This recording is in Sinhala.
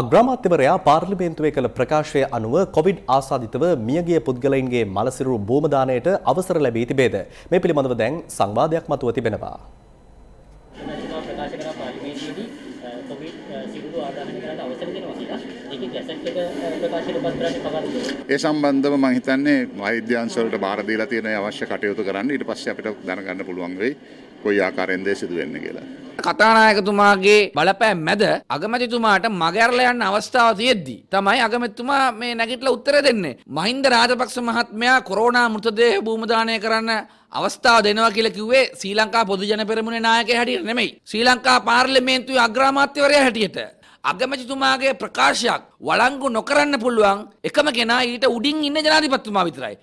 අග්‍රාමාත්‍යවරයා පාර්ලිමේන්තුවේ කළ ප්‍රකාශය අනුව කොවිඩ් ආසාධිතව මියගිය පුද්ගලයින්ගේ මලසිරුරු බෝමදානයට අවසර ලැබී තිබේද. මේ පිළිබඳව දැන් සංවාදයක් මතුව තිබෙනවා. ඒ සම්බන්ධව මම හිතන්නේ වෛද්‍යාංශවලට බාර දීලා තියෙන අවශ්‍ය කටයුතු කරන්න ඊට පස්සේ අපිට දැනගන්න පුළුවන් වෙයි කොයි ආකාරයෙන්ද සිදු වෙන්නේ කියලා. කතානායකතුමාගේ බලපෑම් මැද අගමැතිතුමාට මගැරල යන්න අවස්ථාව තියෙද්දී තමයි අගමැතිතුමා මේ නැගිටලා උත්තර දෙන්නේ මහින්ද රාජපක්ෂ මහත්මයා කොරෝනා මෘතදේහ භූමදානය කරන්න අවස්ථාව දෙනවා කියලා කිව්වේ ශ්‍රී ලංකා පොදුජන පෙරමුණේ නායකයා හැටියට නෙමෙයි ශ්‍රී ලංකා පාර්ලිමේන්තුවේ අග්‍රාමාත්‍යවරයා හැටියට අගමැතිතුමාගේ ප්‍රකාශයක් වළංගු නොකරන්න පුළුවන් එකම කෙනා ඊට උඩින් ඉන්න ජනාධිපතිතුමා විතරයි